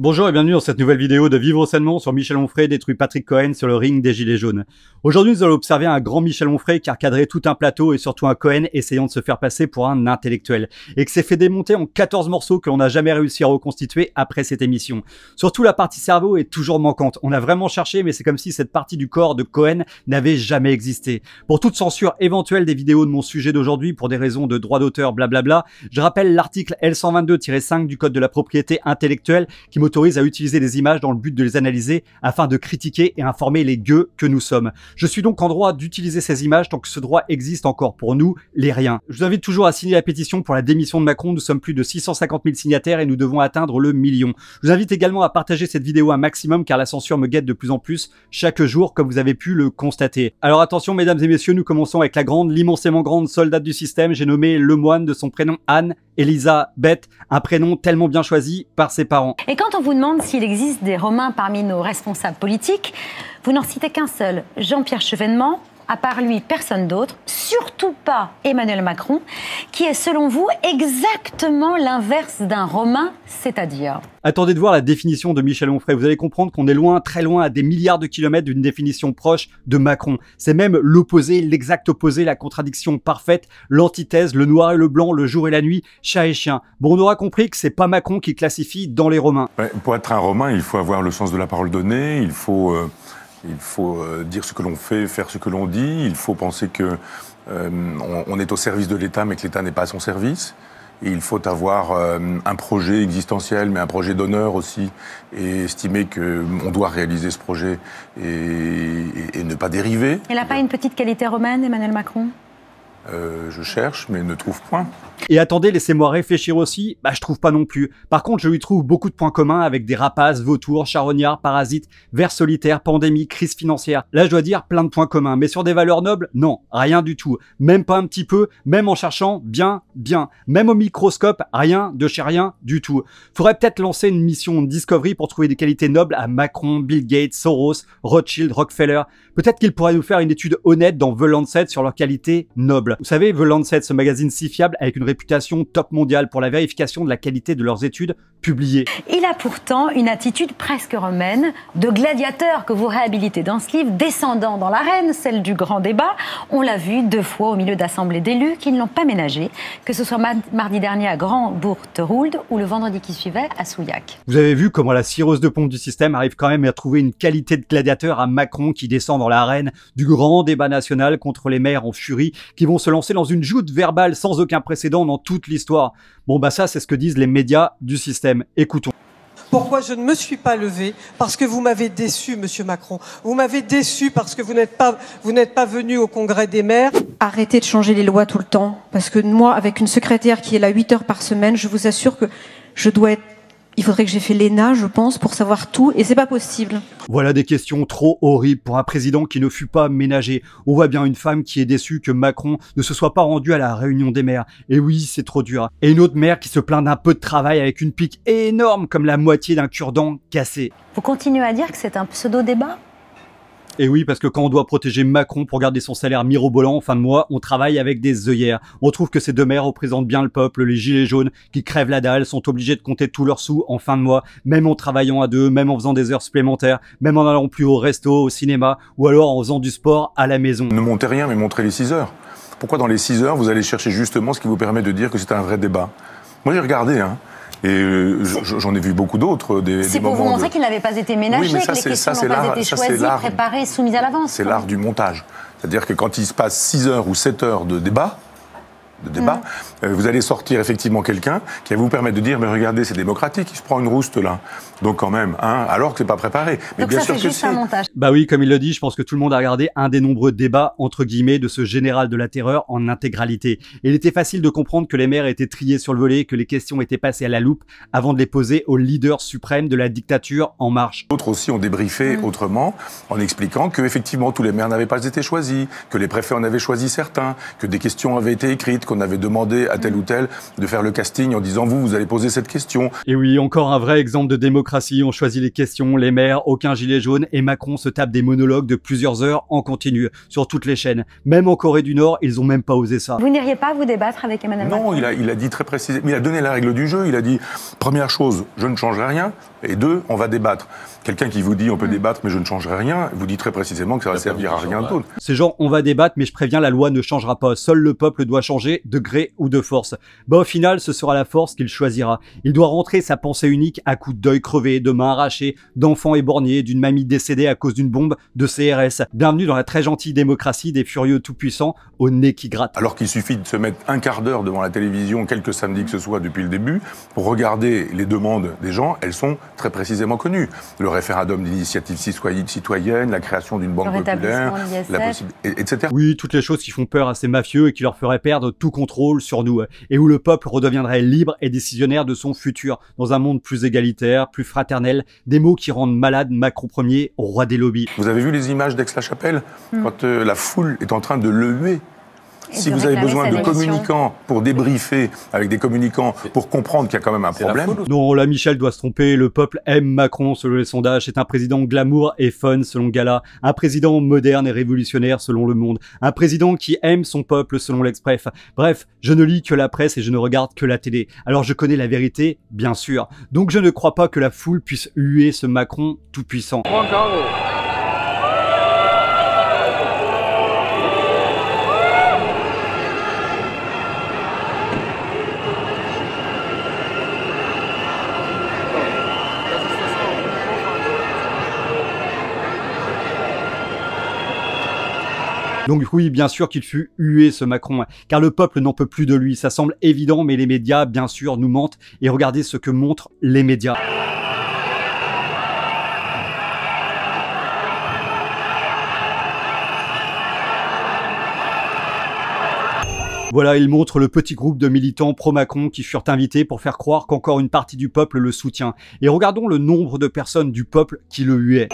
Bonjour et bienvenue dans cette nouvelle vidéo de Vivre sainement sur Michel Onfray détruit Patrick Cohen sur le ring des Gilets jaunes. Aujourd'hui, nous allons observer un grand Michel Onfray qui a cadré tout un plateau et surtout un Cohen essayant de se faire passer pour un intellectuel et qui s'est fait démonter en 14 morceaux que l'on n'a jamais réussi à reconstituer après cette émission. Surtout la partie cerveau est toujours manquante. On a vraiment cherché mais c'est comme si cette partie du corps de Cohen n'avait jamais existé. Pour toute censure éventuelle des vidéos de mon sujet d'aujourd'hui pour des raisons de droit d'auteur blablabla, je rappelle l'article L122-5 du code de la propriété intellectuelle qui Autorise à utiliser des images dans le but de les analyser afin de critiquer et informer les gueux que nous sommes. Je suis donc en droit d'utiliser ces images tant que ce droit existe encore pour nous, les riens. Je vous invite toujours à signer la pétition pour la démission de Macron. Nous sommes plus de 650 000 signataires et nous devons atteindre le million. Je vous invite également à partager cette vidéo un maximum car la censure me guette de plus en plus chaque jour comme vous avez pu le constater. Alors attention mesdames et messieurs, nous commençons avec la grande, l'immensément grande soldate du système, j'ai nommé le moine de son prénom Anne Elisa, Beth, un prénom tellement bien choisi par ses parents. Et quand on vous demande s'il existe des Romains parmi nos responsables politiques, vous n'en citez qu'un seul, Jean-Pierre Chevènement, à part lui, personne d'autre, surtout pas Emmanuel Macron, qui est selon vous exactement l'inverse d'un Romain, c'est-à-dire Attendez de voir la définition de Michel Onfray, vous allez comprendre qu'on est loin, très loin, à des milliards de kilomètres d'une définition proche de Macron. C'est même l'opposé, l'exact opposé, la contradiction parfaite, l'antithèse, le noir et le blanc, le jour et la nuit, chat et chien. Bon, on aura compris que c'est pas Macron qui classifie dans les Romains. Pour être un Romain, il faut avoir le sens de la parole donnée, il faut... Euh, il faut euh, dire ce que l'on fait, faire ce que l'on dit. Il faut penser que euh, on, est au service de l'État, mais que l'État n'est pas à son service. il faut avoir euh, un projet existentiel, mais un projet d'honneur aussi, et estimer qu'on doit réaliser ce projet et, et, ne pas dériver. Elle n'a pas une petite qualité romaine, Emmanuel Macron euh, je cherche, mais ne trouve point. Et attendez, laissez-moi réfléchir aussi. Bah, je trouve pas non plus. Par contre, je lui trouve beaucoup de points communs avec des rapaces, vautours, charognards, parasites, vers solitaires, pandémie, crise financière. Là, je dois dire plein de points communs. Mais sur des valeurs nobles, non, rien du tout. Même pas un petit peu, même en cherchant, bien, bien. Même au microscope, rien de chez rien du tout. Faudrait peut-être lancer une mission Discovery pour trouver des qualités nobles à Macron, Bill Gates, Soros, Rothschild, Rockefeller. Peut-être qu'ils pourraient nous faire une étude honnête dans The Lancet sur leurs qualités nobles. Vous savez, The Lancet, ce magazine si fiable avec une réputation top mondiale pour la vérification de la qualité de leurs études publiées. Il a pourtant une attitude presque romaine de gladiateur que vous réhabilitez dans ce livre, descendant dans l'arène, celle du grand débat. On l'a vu deux fois au milieu d'assemblées d'élus qui ne l'ont pas ménagé, que ce soit mardi dernier à Grand-Bourg-Teroulde ou le vendredi qui suivait à Souillac. Vous avez vu comment la cirrhose de pompe du système arrive quand même à trouver une qualité de gladiateur à Macron qui descend dans l'arène du grand débat national contre les maires en furie qui vont se lancer dans une joute verbale sans aucun précédent dans toute l'histoire. Bon, bah ça, c'est ce que disent les médias du système. Écoutons. Pourquoi je ne me suis pas levé Parce que vous m'avez déçu, Monsieur Macron. Vous m'avez déçu parce que vous n'êtes pas, vous n'êtes pas venu au Congrès des maires. Arrêtez de changer les lois tout le temps, parce que moi, avec une secrétaire qui est là 8 heures par semaine, je vous assure que je dois être il faudrait que j'ai fait l'ENA, je pense, pour savoir tout, et c'est pas possible. Voilà des questions trop horribles pour un président qui ne fut pas ménagé. On voit bien une femme qui est déçue que Macron ne se soit pas rendu à la réunion des maires. Et oui, c'est trop dur. Et une autre mère qui se plaint d'un peu de travail avec une pique énorme comme la moitié d'un cure-dent cassé. Vous continuez à dire que c'est un pseudo-débat et oui, parce que quand on doit protéger Macron pour garder son salaire mirobolant en fin de mois, on travaille avec des œillères. On trouve que ces deux maires représentent bien le peuple, les gilets jaunes, qui crèvent la dalle, sont obligés de compter tous leurs sous en fin de mois, même en travaillant à deux, même en faisant des heures supplémentaires, même en allant plus au resto, au cinéma, ou alors en faisant du sport à la maison. Ne montez rien, mais montrez les 6 heures. Pourquoi dans les 6 heures, vous allez chercher justement ce qui vous permet de dire que c'est un vrai débat Moi, j'ai regardé, hein. Et euh, j'en ai vu beaucoup d'autres. Euh, c'est pour vous montrer de... qu'il n'avait pas été ménagé, mais ça, que les questions n'ont pas été choisies, préparées, soumises à l'avance. C'est l'art du montage. C'est-à-dire que quand il se passe 6 heures ou 7 heures de débat, de débat, mm. euh, vous allez sortir effectivement quelqu'un qui va vous permettre de dire mais regardez, c'est démocratique, je prends une rouste là. Donc quand même, hein, alors que c'est pas préparé. Mais Donc bien sûr que juste un montage. Bah oui, comme il le dit, je pense que tout le monde a regardé un des nombreux débats entre guillemets de ce général de la terreur en intégralité. il était facile de comprendre que les maires étaient triés sur le volet, que les questions étaient passées à la loupe avant de les poser au leader suprême de la dictature en marche. D'autres aussi ont débriefé mm. autrement en expliquant que effectivement tous les maires n'avaient pas été choisis, que les préfets en avaient choisi certains, que des questions avaient été écrites, on avait demandé à tel ou mm. tel de faire le casting en disant vous, vous allez poser cette question. Et oui, encore un vrai exemple de démocratie. On choisit les questions, les maires, aucun gilet jaune et Macron se tape des monologues de plusieurs heures en continu sur toutes les chaînes. Même en Corée du Nord, ils ont même pas osé ça. Vous n'iriez pas vous débattre avec Emmanuel Macron Non, il a, il a dit très précisément, il a donné la règle du jeu. Il a dit première chose, je ne changerai rien. Et deux, on va débattre. Quelqu'un qui vous dit on peut mm. débattre mais je ne changerai rien, vous dit très précisément que ça va servir à rien d'autre. C'est genre on va débattre mais je préviens la loi ne changera pas. Seul le peuple doit changer de gré ou de force. Bon, bah, au final, ce sera la force qu'il choisira. Il doit rentrer sa pensée unique à coups d'œil crevé, de mains arrachées, d'enfants éborgnés, d'une mamie décédée à cause d'une bombe, de CRS. Bienvenue dans la très gentille démocratie des furieux tout-puissants au nez qui gratte. Alors qu'il suffit de se mettre un quart d'heure devant la télévision, quelques samedis que ce soit depuis le début, pour regarder les demandes des gens, elles sont très précisément connues. Le référendum d'initiative citoyenne, la création d'une banque populaire, la possibilité... etc. Oui, toutes les choses qui font peur à ces mafieux et qui leur feraient perdre contrôle sur nous, euh, et où le peuple redeviendrait libre et décisionnaire de son futur, dans un monde plus égalitaire, plus fraternel, des mots qui rendent malade Macron premier roi des lobbies. Vous avez vu les images d'Aix-la-Chapelle, hmm. quand euh, la foule est en train de lever si vous avez besoin de communicants pour débriefer avec des communicants pour comprendre qu'il y a quand même un problème. Non, là, Michel doit se tromper. Le peuple aime Macron selon les sondages. C'est un président glamour et fun selon Gala. Un président moderne et révolutionnaire selon Le Monde. Un président qui aime son peuple selon l'Express. Bref, je ne lis que la presse et je ne regarde que la télé. Alors je connais la vérité, bien sûr. Donc je ne crois pas que la foule puisse huer ce Macron tout puissant. Donc oui, bien sûr qu'il fut hué ce Macron, hein. car le peuple n'en peut plus de lui, ça semble évident, mais les médias, bien sûr, nous mentent, et regardez ce que montrent les médias. Voilà, il montre le petit groupe de militants pro-Macron qui furent invités pour faire croire qu'encore une partie du peuple le soutient. Et regardons le nombre de personnes du peuple qui le huaient.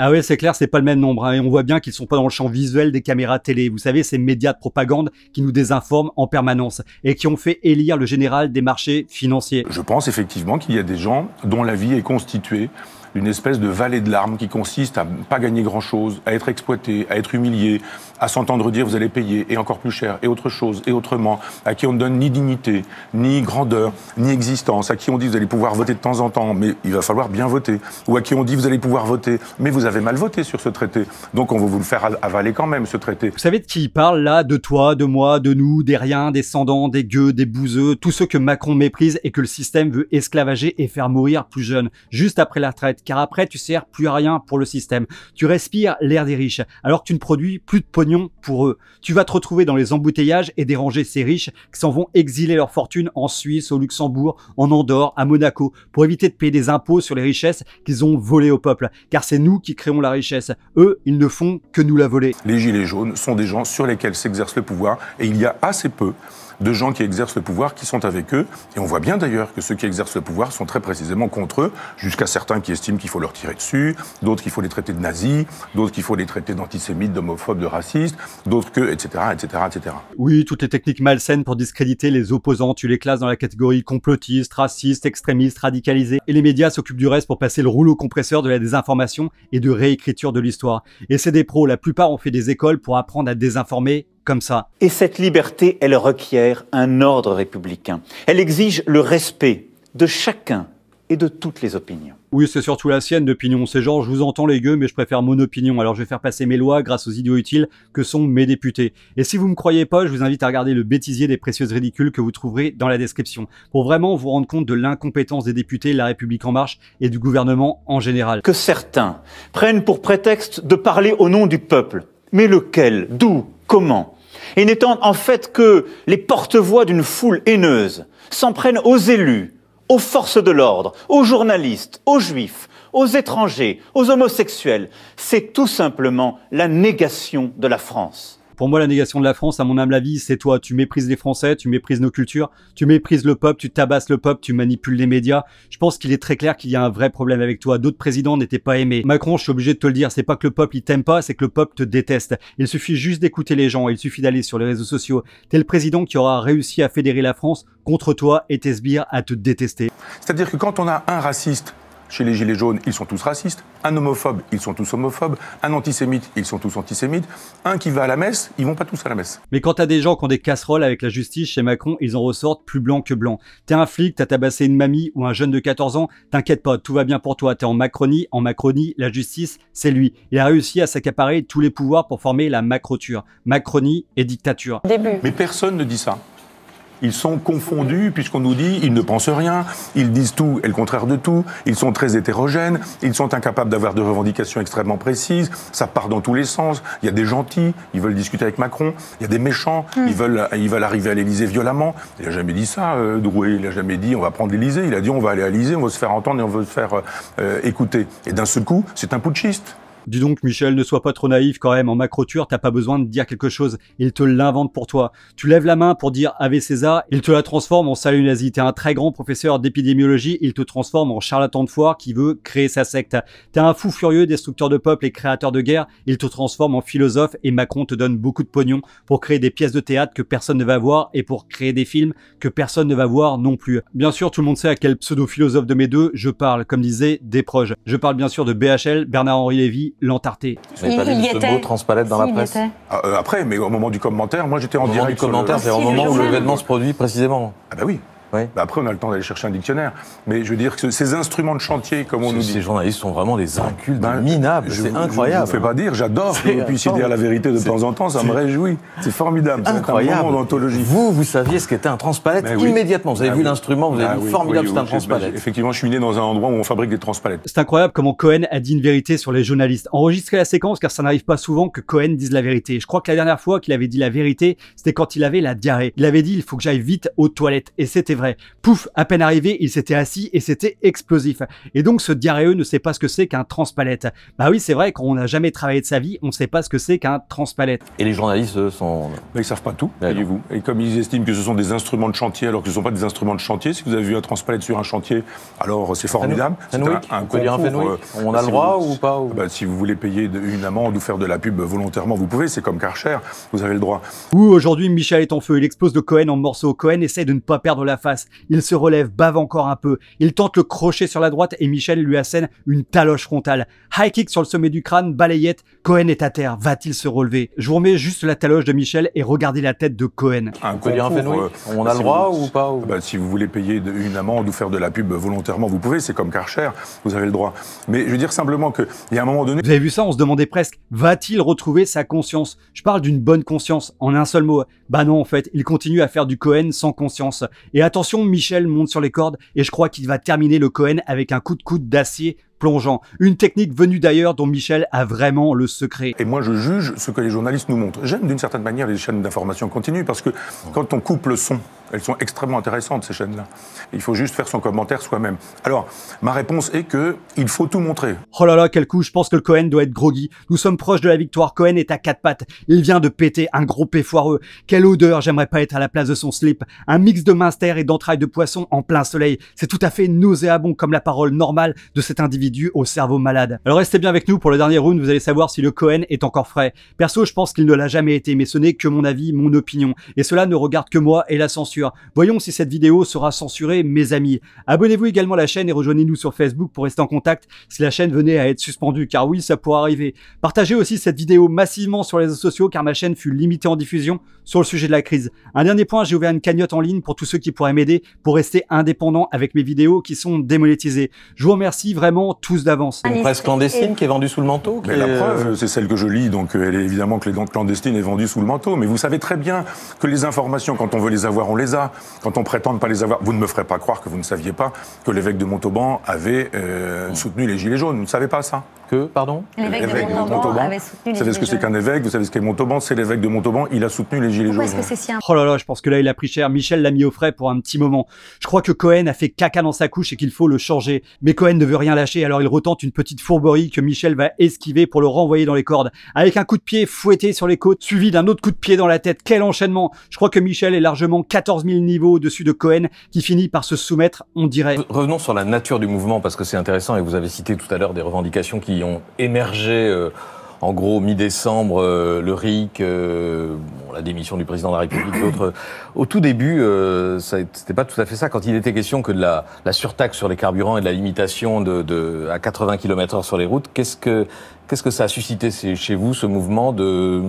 Ah oui, c'est clair, c'est pas le même nombre. Hein. et on voit bien qu'ils sont pas dans le champ visuel des caméras télé. Vous savez, ces médias de propagande qui nous désinforment en permanence et qui ont fait élire le général des marchés financiers. Je pense effectivement qu'il y a des gens dont la vie est constituée d'une espèce de vallée de larmes qui consiste à ne pas gagner grand-chose, à être exploité, à être humilié, à s'entendre dire vous allez payer et encore plus cher, et autre chose, et autrement, à qui on ne donne ni dignité, ni grandeur, ni existence, à qui on dit vous allez pouvoir voter de temps en temps, mais il va falloir bien voter, ou à qui on dit vous allez pouvoir voter, mais vous avez mal voté sur ce traité, donc on va vous le faire avaler quand même, ce traité. Vous savez de qui il parle là De toi, de moi, de nous, des riens, des sans des gueux, des bouseux, tous ceux que Macron méprise et que le système veut esclavager et faire mourir plus jeunes, juste après la retraite car après tu sers plus à rien pour le système. Tu respires l'air des riches, alors que tu ne produis plus de pognon pour eux. Tu vas te retrouver dans les embouteillages et déranger ces riches qui s'en vont exiler leur fortune en Suisse, au Luxembourg, en Andorre, à Monaco, pour éviter de payer des impôts sur les richesses qu'ils ont volées au peuple, car c'est nous qui créons la richesse. Eux, ils ne font que nous la voler. Les gilets jaunes sont des gens sur lesquels s'exerce le pouvoir, et il y a assez peu de gens qui exercent le pouvoir, qui sont avec eux. Et on voit bien d'ailleurs que ceux qui exercent le pouvoir sont très précisément contre eux, jusqu'à certains qui estiment qu'il faut leur tirer dessus, d'autres qu'il faut les traiter de nazis, d'autres qu'il faut les traiter d'antisémites, d'homophobes, de racistes, d'autres que, etc., etc., etc. Oui, toutes les techniques malsaines pour discréditer les opposants, tu les classes dans la catégorie complotistes racistes extrémistes radicalisés Et les médias s'occupent du reste pour passer le rouleau compresseur de la désinformation et de réécriture de l'histoire. Et c'est des pros, la plupart ont fait des écoles pour apprendre à désinformer comme Et cette liberté, elle requiert un ordre républicain. Elle exige le respect de chacun et de toutes les opinions. Oui, c'est surtout la sienne d'opinion. C'est genre, je vous entends les gueux, mais je préfère mon opinion. Alors je vais faire passer mes lois grâce aux idiots utiles que sont mes députés. Et si vous me croyez pas, je vous invite à regarder le bêtisier des précieuses ridicules que vous trouverez dans la description, pour vraiment vous rendre compte de l'incompétence des députés, de La République En Marche et du gouvernement en général. Que certains prennent pour prétexte de parler au nom du peuple. Mais lequel D'où Comment et n'étant en fait que les porte-voix d'une foule haineuse, s'en prennent aux élus, aux forces de l'ordre, aux journalistes, aux juifs, aux étrangers, aux homosexuels. C'est tout simplement la négation de la France. Pour moi, la négation de la France, à mon âme la vie, c'est toi. Tu méprises les Français, tu méprises nos cultures, tu méprises le peuple, tu tabasses le peuple, tu manipules les médias. Je pense qu'il est très clair qu'il y a un vrai problème avec toi. D'autres présidents n'étaient pas aimés. Macron, je suis obligé de te le dire, c'est pas que le peuple il t'aime pas, c'est que le peuple te déteste. Il suffit juste d'écouter les gens, il suffit d'aller sur les réseaux sociaux. T'es le président qui aura réussi à fédérer la France contre toi et tes sbires à te détester. C'est-à-dire que quand on a un raciste chez les Gilets jaunes, ils sont tous racistes. Un homophobe, ils sont tous homophobes. Un antisémite, ils sont tous antisémites. Un qui va à la messe, ils vont pas tous à la messe. Mais quand t'as des gens qui ont des casseroles avec la justice chez Macron, ils en ressortent plus blancs que blancs. T'es un flic, t'as tabassé une mamie ou un jeune de 14 ans, t'inquiète pas, tout va bien pour toi. T'es en Macronie, en Macronie, la justice, c'est lui. Il a réussi à s'accaparer tous les pouvoirs pour former la macroture. Macronie et dictature. Mais personne ne dit ça ils sont confondus puisqu'on nous dit ils ne pensent rien, ils disent tout et le contraire de tout, ils sont très hétérogènes, ils sont incapables d'avoir de revendications extrêmement précises, ça part dans tous les sens, il y a des gentils, ils veulent discuter avec Macron, il y a des méchants, hmm. ils, veulent, ils veulent arriver à l'Elysée violemment. Il n'a jamais dit ça, euh, Drouet, il n'a jamais dit on va prendre l'Elysée, il a dit on va aller à l'Elysée, on va se faire entendre et on va se faire euh, euh, écouter. Et d'un seul coup, c'est un putschiste. Dis donc, Michel, ne sois pas trop naïf quand même. En macroture, t'as pas besoin de dire quelque chose. Il te l'invente pour toi. Tu lèves la main pour dire Ave César, il te la transforme en salut nazi. T'es un très grand professeur d'épidémiologie, il te transforme en charlatan de foire qui veut créer sa secte. T'es un fou furieux, destructeur de peuple et créateur de guerre, il te transforme en philosophe et Macron te donne beaucoup de pognon pour créer des pièces de théâtre que personne ne va voir et pour créer des films que personne ne va voir non plus. Bien sûr, tout le monde sait à quel pseudo-philosophe de mes deux je parle, comme disait proches Je parle bien sûr de BHL, Bernard-Henri Lévy l'entarté. Mais pas il, y Mot, transpalette dans la presse. Ah, euh, après, mais au moment du commentaire, moi j'étais en au direct. Moment du commentaire, c'est au moment où l'événement se produit précisément. Ah bah oui. Bah après, on a le temps d'aller chercher un dictionnaire. Mais je veux dire que ces instruments de chantier, comme on nous dit. Ces journalistes sont vraiment des incultes, ben, minables. C'est incroyable. Je ne vous fais pas dire, j'adore que vous puissiez dire la vérité de temps en temps, ça me réjouit. C'est formidable. C'est incroyable. un moment Vous, vous saviez ce qu'était un transpalette immédiatement. Vous avez ah vu l'instrument, vous avez ah vu formidable, c'est un transpalette. Bah, effectivement, je suis né dans un endroit où on fabrique des transpalettes. C'est incroyable comment Cohen a dit une vérité sur les journalistes. Enregistrez la séquence car ça n'arrive pas souvent que Cohen dise la vérité. Je crois que la dernière fois qu'il avait dit la vérité, c'était quand il avait la diarrhée. Il avait dit il faut que j'aille vite aux toilettes. Et c'était Pouf, à peine arrivé, il s'était assis et c'était explosif. Et donc ce diarrhéeux ne sait pas ce que c'est qu'un transpalette. Bah oui, c'est vrai, quand on n'a jamais travaillé de sa vie, on ne sait pas ce que c'est qu'un transpalette. Et les journalistes, euh, sont... ils savent pas tout, voyez-vous. Et comme ils estiment que ce sont des instruments de chantier alors que ce ne sont pas des instruments de chantier, si vous avez vu un transpalette sur un chantier, alors euh, c'est formidable. C'est un, euh, on, a le droit ou pas ah bah, Si vous voulez payer une amende ou faire de la pub volontairement, vous pouvez, c'est comme Karcher, vous avez le droit. Ou aujourd'hui, Michel est en feu, il explose de Cohen en morceaux. Cohen essaie de ne pas perdre la face il se relève, bave encore un peu. Il tente le crochet sur la droite et Michel lui assène une taloche frontale. High kick sur le sommet du crâne, balayette. Cohen est à terre. Va-t-il se relever Je vous remets juste la taloche de Michel et regardez la tête de Cohen. Ah, un on On a le droit ou pas ah bah, Si vous voulez payer une amende ou faire de la pub volontairement, vous pouvez. C'est comme Karcher. Vous avez le droit. Mais je veux dire simplement qu'il y a un moment donné. Vous avez vu ça On se demandait presque. Va-t-il retrouver sa conscience Je parle d'une bonne conscience en un seul mot. Bah non, en fait, il continue à faire du Cohen sans conscience. Et attends, Attention, Michel monte sur les cordes et je crois qu'il va terminer le Cohen avec un coup de coude d'acier plongeant. Une technique venue d'ailleurs dont Michel a vraiment le secret. Et moi, je juge ce que les journalistes nous montrent. J'aime d'une certaine manière les chaînes d'information continue parce que quand on coupe le son elles sont extrêmement intéressantes, ces chaînes-là. Il faut juste faire son commentaire soi-même. Alors, ma réponse est que il faut tout montrer. Oh là là, quel coup, je pense que le Cohen doit être groggy. Nous sommes proches de la victoire. Cohen est à quatre pattes. Il vient de péter un gros pé foireux. Quelle odeur, j'aimerais pas être à la place de son slip. Un mix de minster et d'entrailles de poisson en plein soleil. C'est tout à fait nauséabond comme la parole normale de cet individu au cerveau malade. Alors restez bien avec nous pour le dernier round, vous allez savoir si le Cohen est encore frais. Perso, je pense qu'il ne l'a jamais été, mais ce n'est que mon avis, mon opinion. Et cela ne regarde que moi et la censure. Voyons si cette vidéo sera censurée, mes amis. Abonnez-vous également à la chaîne et rejoignez-nous sur Facebook pour rester en contact si la chaîne venait à être suspendue, car oui, ça pourrait arriver. Partagez aussi cette vidéo massivement sur les réseaux sociaux, car ma chaîne fut limitée en diffusion sur le sujet de la crise. Un dernier point, j'ai ouvert une cagnotte en ligne pour tous ceux qui pourraient m'aider pour rester indépendant avec mes vidéos qui sont démonétisées. Je vous remercie vraiment tous d'avance. Une presse clandestine qui est vendue sous le manteau La euh, preuve, c'est celle que je lis, donc euh, elle est évidemment que les clandestines est vendue sous le manteau, mais vous savez très bien que les informations, quand on veut les avoir, on les quand on prétend ne pas les avoir, vous ne me ferez pas croire que vous ne saviez pas que l'évêque de Montauban avait euh, mmh. soutenu les Gilets jaunes. Vous ne savez pas ça que, pardon L'évêque de Montauban, avait soutenu les Vous savez ce que c'est qu'un évêque, vous savez ce qu'est Montauban, c'est l'évêque de Montauban, il a soutenu les Gilets Pourquoi est-ce que c'est si Oh là là, je pense que là, il a pris cher. Michel l'a mis au frais pour un petit moment. Je crois que Cohen a fait caca dans sa couche et qu'il faut le changer. Mais Cohen ne veut rien lâcher, alors il retente une petite fourberie que Michel va esquiver pour le renvoyer dans les cordes. Avec un coup de pied fouetté sur les côtes, suivi d'un autre coup de pied dans la tête. Quel enchaînement Je crois que Michel est largement 14 000 niveaux au-dessus de Cohen, qui finit par se soumettre, on dirait. Revenons sur la nature du mouvement, parce que c'est intéressant, et vous avez cité tout à l'heure des revendications qui ont émergé euh, en gros, mi-décembre, euh, le RIC, euh, bon, la démission du président de la République, d'autres. Au tout début, euh, c'était pas tout à fait ça. Quand il était question que de la, la surtaxe sur les carburants et de la limitation de, de à 80 km/h sur les routes, qu'est-ce que qu'est-ce que ça a suscité chez vous ce mouvement de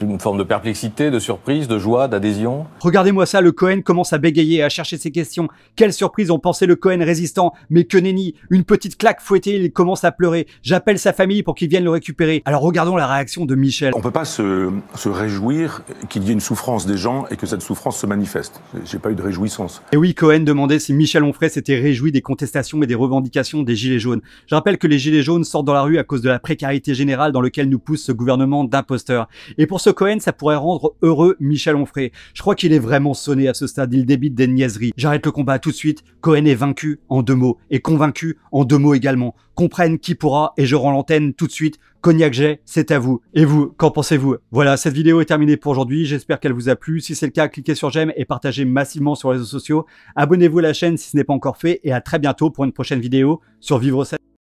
une forme de perplexité, de surprise, de joie, d'adhésion Regardez-moi ça, le Cohen commence à bégayer, à chercher ses questions. Quelle surprise On pensait le Cohen résistant, mais que nenni Une petite claque fouettée, il commence à pleurer. J'appelle sa famille pour qu'ils viennent le récupérer. Alors regardons la réaction de Michel. On ne peut pas se, se réjouir qu'il y ait une souffrance des gens et que cette souffrance se manifeste. J'ai pas eu de réjouissance. Et oui, Cohen demandait si Michel Onfray s'était réjoui des contestations et des revendications des Gilets jaunes. Je rappelle que les Gilets jaunes sortent dans la rue à cause de la précarité générale dans laquelle nous pousse ce gouvernement d'imposteurs. Et pour ce Cohen, ça pourrait rendre heureux Michel Onfray. Je crois qu'il est vraiment sonné à ce stade. Il débite des niaiseries. J'arrête le combat tout de suite. Cohen est vaincu en deux mots et convaincu en deux mots également. Comprenne qui pourra et je rends l'antenne tout de suite. Cognac J, c'est à vous. Et vous, qu'en pensez-vous Voilà, cette vidéo est terminée pour aujourd'hui. J'espère qu'elle vous a plu. Si c'est le cas, cliquez sur j'aime et partagez massivement sur les réseaux sociaux. Abonnez-vous à la chaîne si ce n'est pas encore fait et à très bientôt pour une prochaine vidéo sur Vivre